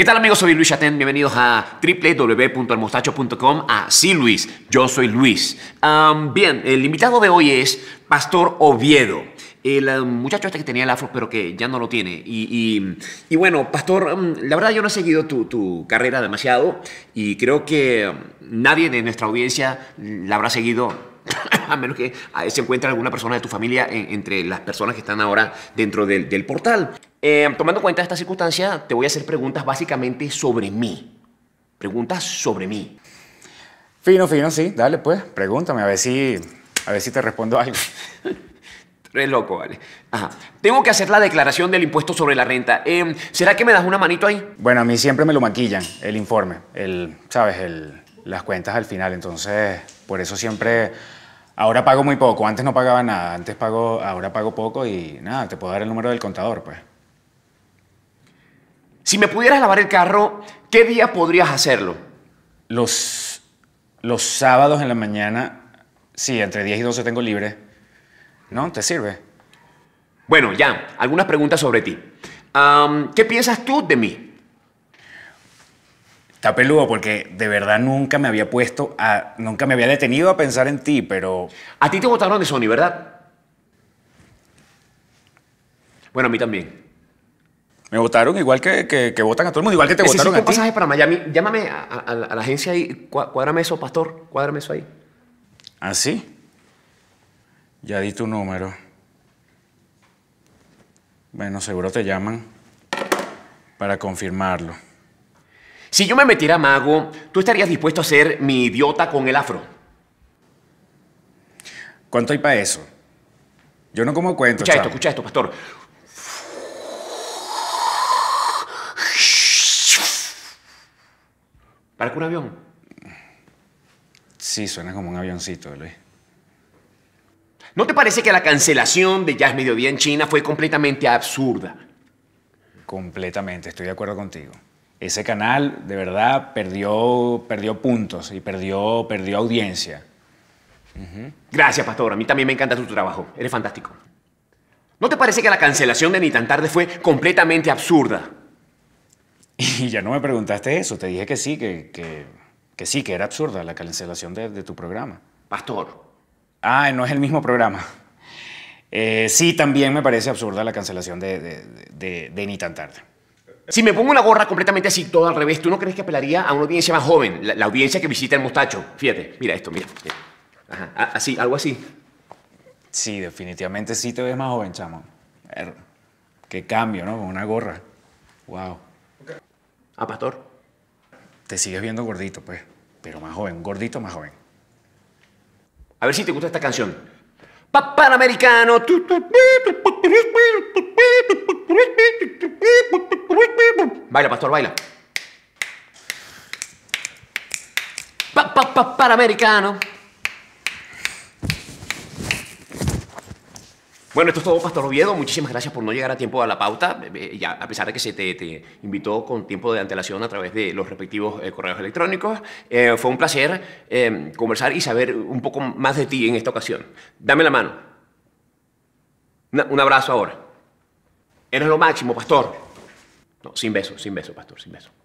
¿Qué tal amigos? Soy Luis Chaten, bienvenidos a www.elmostacho.com. Así sí Luis, yo soy Luis. bien, el invitado de hoy es Pastor Oviedo. El eh, muchacho este que tenía el afro, pero que ya no lo tiene. Y, bueno, Pastor, la verdad yo no he seguido tu, carrera demasiado y creo que nadie de nuestra audiencia la habrá seguido, a menos que ah, se encuentre alguna persona de tu familia entre las personas que están ahora dentro del, del portal. Eh, tomando cuenta de esta circunstancia, te voy a hacer preguntas básicamente sobre mí. Preguntas sobre mí. Fino, fino, sí. Dale, pues, pregúntame, a ver si, a ver si te respondo algo. Tres loco, vale. Ajá. Tengo que hacer la declaración del impuesto sobre la renta. Em, ¿Será que me das una manito ahí? Bueno, a mí siempre me lo maquillan, el informe, el, ¿sabes? El, las cuentas al final. Entonces, por eso siempre... Ahora pago muy poco. Antes no pagaba nada. Antes pago... Ahora pago poco y nada, te puedo dar el número del contador, pues. Si me pudieras lavar el carro, ¿qué día podrías hacerlo? Los, los sábados en la mañana, sí, entre 10 y 12 tengo libre. ¿No? ¿Te sirve? Bueno, ya, algunas preguntas sobre ti. ¿Qué piensas tú de mí? Está peludo porque de verdad nunca me había puesto a. Nunca me había detenido a pensar en ti, pero. A ti te votaron de Sony, ¿verdad? Bueno, a mí también. Me votaron igual que, que, votan a todo el mundo, igual que te votaron a ti. pasaje para Miami. Llámame a, la agencia ahí. Cuádrame eso, pastor. Cuádrame eso ahí. ¿Ah, sí? Ya di tu número. Bueno, seguro te llaman para confirmarlo. Si yo me metiera mago, ¿tú estarías dispuesto a ser mi idiota con el afro? ¿Cuánto hay para eso? Yo no como cuento. Escucha esto, escucha esto, pastor. ¿Parece un avión? Sí, suena como un avioncito, Luis. ¿No te parece que la cancelación de Jazz Mediodía en China fue completamente absurda? Completamente, estoy de acuerdo contigo. Ese canal, de verdad, perdió, perdió puntos y perdió, perdió audiencia. Gracias, pastor. A mí también me encanta tu trabajo. Eres fantástico. ¿No te parece que la cancelación de Ni tan tarde fue completamente absurda? Y ya no me preguntaste eso, te dije que sí, que, que, sí, que era absurda la cancelación de, tu programa. Pastor. Ah, no es el mismo programa. Eh, sí, también me parece absurda la cancelación de, de, Ni tan tarde. Si me pongo una gorra completamente así, todo al revés, ¿tú no crees que apelaría a una audiencia más joven? La, audiencia que visita el mostacho. Fíjate, mira esto, mira. así, algo así. Sí, definitivamente sí te ves más joven, chamo. Er, qué cambio, ¿no? Con una gorra. Wow a pastor. Te sigues viendo gordito, pues, pero más joven, gordito más joven. A ver si te gusta esta canción. Papá americano. Baila, pastor, baila. Panamericano. americano. Bueno, esto es todo, Pastor Oviedo. Muchísimas gracias por no llegar a tiempo a la pauta, ya, a pesar de que se te, invitó con tiempo de antelación a través de los respectivos eh, correos electrónicos. Eh, fue un placer eh, conversar y saber un poco más de ti en esta ocasión. Dame la mano. un abrazo ahora. Eres lo máximo, Pastor. No, sin beso, sin beso, Pastor, sin beso.